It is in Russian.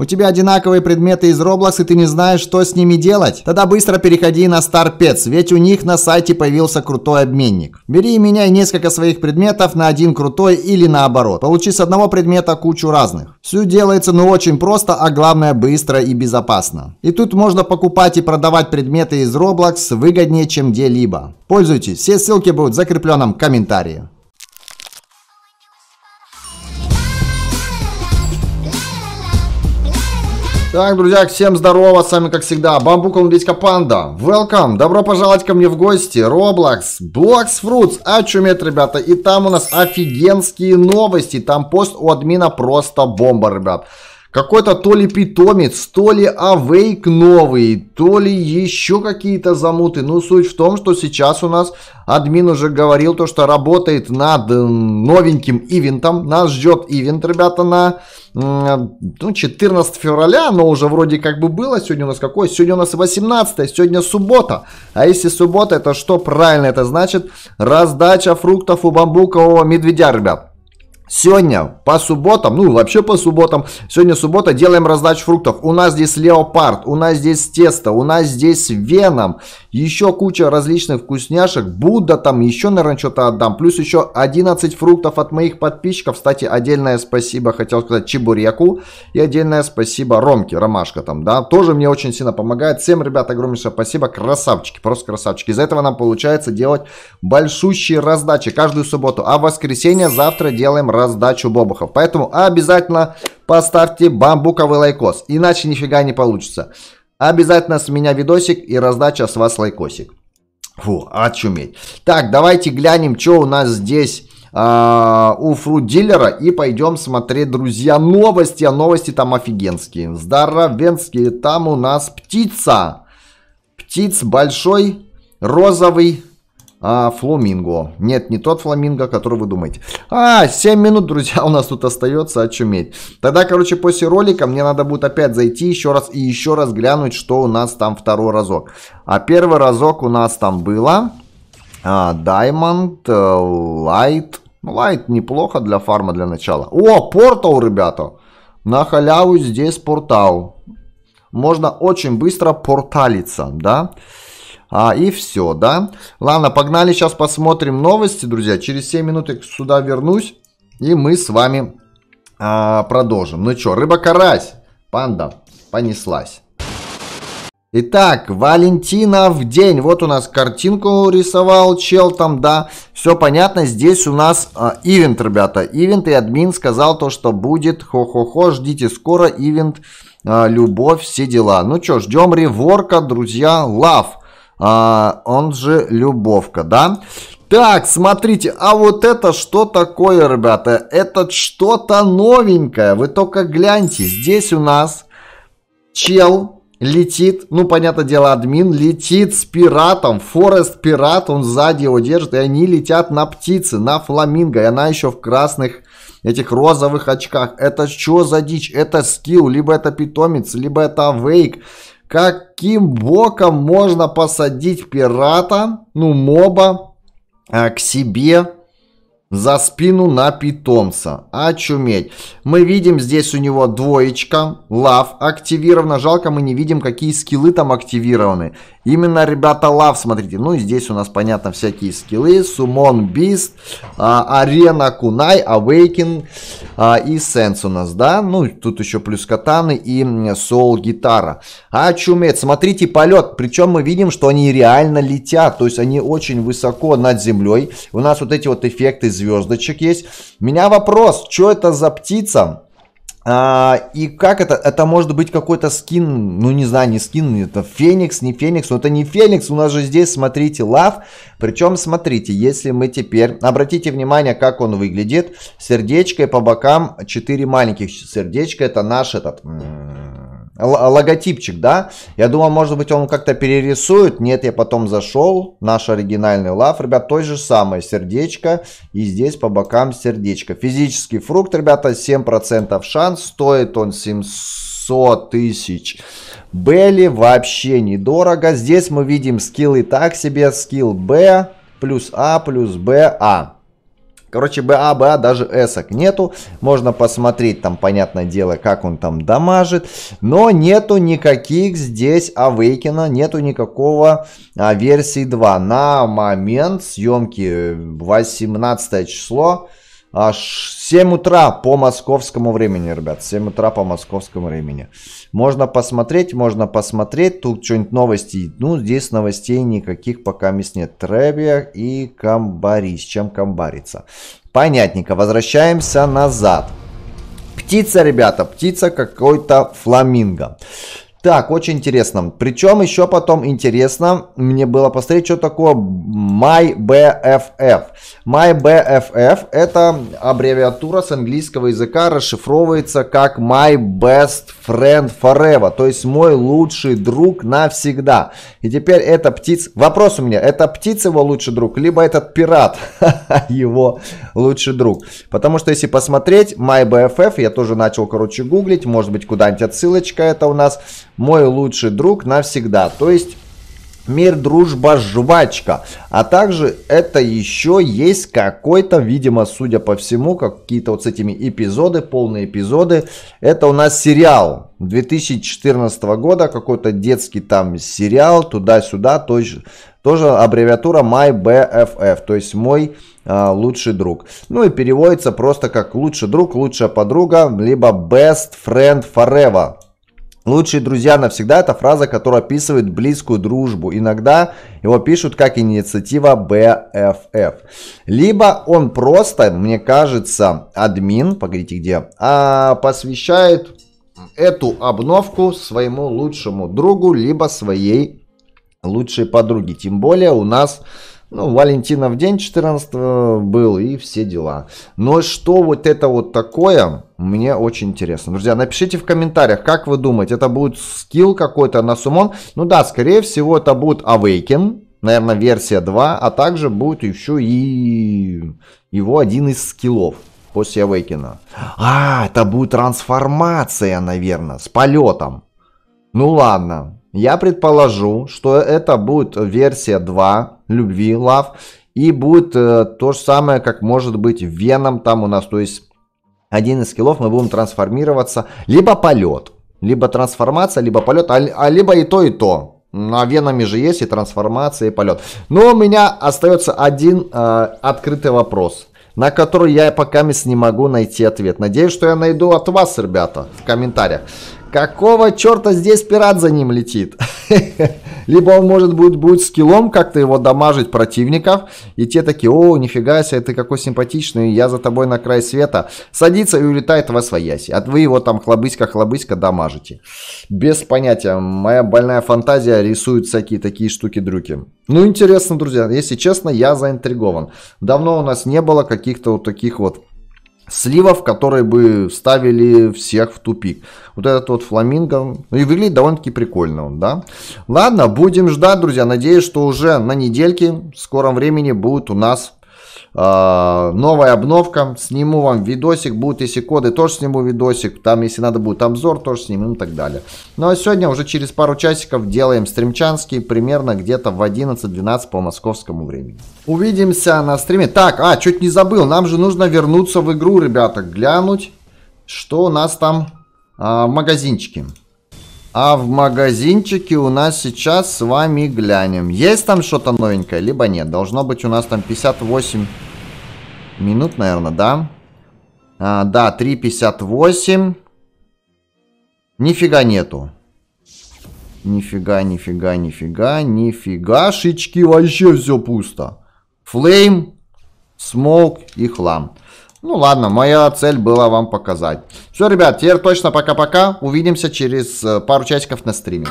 У тебя одинаковые предметы из Roblox, и ты не знаешь, что с ними делать? Тогда быстро переходи на StarPets, ведь у них на сайте появился крутой обменник. Бери и меняй несколько своих предметов на один крутой или наоборот. Получи с одного предмета кучу разных. Все делается ну очень просто, а главное быстро и безопасно. И тут можно покупать и продавать предметы из Roblox выгоднее, чем где-либо. Пользуйтесь, все ссылки будут в закрепленном комментарии. Так, друзья, всем здорово, с вами как всегда Бамбук Лундийска Панда Welcome, добро пожаловать ко мне в гости Roblox, Blox Fruits Очуметь, а ребята, и там у нас офигенские новости Там пост у админа просто бомба, ребят какой-то то ли питомец, то ли авейк новый, то ли еще какие-то замуты. Ну, суть в том, что сейчас у нас админ уже говорил то, что работает над э, новеньким ивентом. Нас ждет ивент, ребята, на ну, 14 февраля. но уже вроде как бы было. Сегодня у нас какой? Сегодня у нас 18, сегодня суббота. А если суббота, это что правильно? Это значит раздача фруктов у бамбукового медведя, ребят. Сегодня по субботам, ну вообще по субботам, сегодня суббота, делаем раздачу фруктов. У нас здесь леопард, у нас здесь тесто, у нас здесь веном, еще куча различных вкусняшек. Будда там еще, наверное, что-то отдам. Плюс еще 11 фруктов от моих подписчиков. Кстати, отдельное спасибо, хотел сказать, Чебуреку. И отдельное спасибо Ромке, Ромашка там, да. Тоже мне очень сильно помогает. Всем, ребят, огромнейшее спасибо. Красавчики, просто красавчики. Из этого нам получается делать большущие раздачи каждую субботу. А в воскресенье завтра делаем раздачи раздачу бобухов. Поэтому обязательно поставьте бамбуковый лайкос, иначе нифига не получится. Обязательно с меня видосик и раздача с вас лайкосик. Фу, очуметь. Так, давайте глянем, что у нас здесь а, у фрудилера и пойдем смотреть, друзья, новости. А новости там офигенские. Здоровенские. Там у нас птица. Птиц большой, розовый, а, фламинго. Нет, не тот фламинго, который вы думаете. А, 7 минут, друзья, у нас тут остается очуметь. Тогда, короче, после ролика мне надо будет опять зайти еще раз и еще раз глянуть, что у нас там второй разок. А первый разок у нас там было... А, Diamond, э, Light. Ну, Light неплохо для фарма для начала. О, портал, ребята. На халяву здесь портал. Можно очень быстро порталиться, да? Да. А, и все, да? Ладно, погнали, сейчас посмотрим новости, друзья. Через 7 минут я сюда вернусь, и мы с вами а, продолжим. Ну что, рыба-карась, панда, понеслась. Итак, Валентина в день. Вот у нас картинку рисовал чел там, да. Все понятно, здесь у нас э, ивент, ребята. Ивент и админ сказал то, что будет. Хо-хо-хо, ждите скоро ивент, э, любовь, все дела. Ну что, ждем реворка, друзья, лав. А, он же Любовка, да? Так, смотрите, а вот это что такое, ребята? Это что-то новенькое. Вы только гляньте, здесь у нас чел летит, ну, понятное дело, админ летит с пиратом. Форест пират, он сзади его держит, и они летят на птицы, на фламинго. И она еще в красных этих розовых очках. Это что за дичь? Это скилл, либо это питомец, либо это вейк. Каким боком можно посадить пирата, ну моба, а, к себе за спину на питомца. Очуметь. Мы видим здесь у него двоечка. Лав активирована. Жалко, мы не видим, какие скиллы там активированы. Именно, ребята, лав, смотрите. Ну и здесь у нас, понятно, всякие скиллы. Сумон Бист, а, Арена Кунай, Авейкин а, и Сенс у нас, да? Ну, тут еще плюс катаны и Сол Гитара. Очуметь. Смотрите полет. Причем мы видим, что они реально летят. То есть они очень высоко над землей. У нас вот эти вот эффекты звездочек есть. У меня вопрос, что это за птица? А, и как это? Это может быть какой-то скин, ну не знаю, не скин, это Феникс, не Феникс, но это не Феникс, у нас же здесь, смотрите, лав. Причем, смотрите, если мы теперь, обратите внимание, как он выглядит. Сердечко и по бокам 4 маленьких сердечка, это наш этот, логотипчик, да? Я думал, может быть, он как-то перерисует. Нет, я потом зашел. Наш оригинальный лав, ребят, то же самое. Сердечко. И здесь по бокам сердечко. Физический фрукт, ребята, 7% шанс. Стоит он 700 тысяч. Белли вообще недорого. Здесь мы видим скиллы так себе. Скилл Б плюс А плюс Б А. Короче, БА, БА даже эсок нету. Можно посмотреть там, понятное дело, как он там дамажит. Но нету никаких здесь Авейкина, нету никакого а, версии 2. На момент съемки 18 э, число. Аж 7 утра по московскому времени, ребят. 7 утра по московскому времени. Можно посмотреть, можно посмотреть. Тут что-нибудь новости. Ну, здесь новостей никаких пока мест нет. Требия и камбари. С чем камбарится? Понятненько. Возвращаемся назад. Птица, ребята. Птица какой-то фламинго. Так, очень интересно. Причем еще потом интересно мне было посмотреть, что такое MyBFF. MyBFF это аббревиатура с английского языка, расшифровывается как My Best Friend Forever, то есть мой лучший друг навсегда. И теперь это птиц... Вопрос у меня, это птиц его лучший друг, либо этот пират его лучший друг? Потому что если посмотреть, MyBFF, я тоже начал, короче, гуглить, может быть, куда-нибудь отсылочка это у нас мой лучший друг навсегда. То есть мир, дружба, жвачка. А также это еще есть какой-то, видимо, судя по всему, какие-то вот с этими эпизоды, полные эпизоды. Это у нас сериал 2014 года, какой-то детский там сериал, туда-сюда, то есть тоже аббревиатура MyBFF, то есть мой э, лучший друг. Ну и переводится просто как лучший друг, лучшая подруга, либо best friend forever. Лучшие друзья навсегда – это фраза, которая описывает близкую дружбу. Иногда его пишут как инициатива BFF. Либо он просто, мне кажется, админ, погодите, где, а, посвящает эту обновку своему лучшему другу, либо своей лучшей подруге. Тем более у нас ну, Валентинов день 14 был и все дела. Но что вот это вот такое, мне очень интересно. Друзья, напишите в комментариях, как вы думаете, это будет скилл какой-то на сумон? Ну да, скорее всего, это будет Awaken, наверное, версия 2, а также будет еще и его один из скиллов после Awaken. А, это будет трансформация, наверное, с полетом. Ну ладно, я предположу, что это будет версия 2 любви, love. И будет э, то же самое, как может быть веном там у нас. То есть один из скиллов мы будем трансформироваться. Либо полет. Либо трансформация, либо полет. А, а либо и то, и то. На ну, венами же есть и трансформация, и полет. Но у меня остается один э, открытый вопрос, на который я пока не могу найти ответ. Надеюсь, что я найду от вас, ребята, в комментариях. Какого черта здесь пират за ним летит? Либо он может будет, будет скиллом как-то его дамажить противников, и те такие, о, нифига себе, ты какой симпатичный, я за тобой на край света. Садится и улетает во свояси, а вы его там хлобыська-хлобыська дамажите. Без понятия, моя больная фантазия рисует всякие такие штуки-дрюки. Ну, интересно, друзья, если честно, я заинтригован. Давно у нас не было каких-то вот таких вот сливов, которые бы ставили всех в тупик. Вот этот вот фламинго, ну и выглядит довольно-таки прикольно он, да. Ладно, будем ждать, друзья, надеюсь, что уже на недельке в скором времени будет у нас а, новая обновка. Сниму вам видосик. Будут если коды, тоже сниму видосик. Там, если надо будет обзор, тоже снимем и так далее. Ну а сегодня уже через пару часиков делаем стримчанский. Примерно где-то в 11-12 по московскому времени. Увидимся на стриме. Так, а, чуть не забыл. Нам же нужно вернуться в игру, ребята. Глянуть, что у нас там а, в магазинчике. А в магазинчике у нас сейчас с вами глянем. Есть там что-то новенькое, либо нет. Должно быть у нас там 58 минут, наверное, да? А, да, 3.58. Нифига нету. Нифига, нифига, нифига, нифига, нифигашечки, вообще все пусто. Флейм, смоук и хлам. Ну ладно, моя цель была вам показать. Все, ребят, теперь точно пока-пока. Увидимся через э, пару часиков на стриме.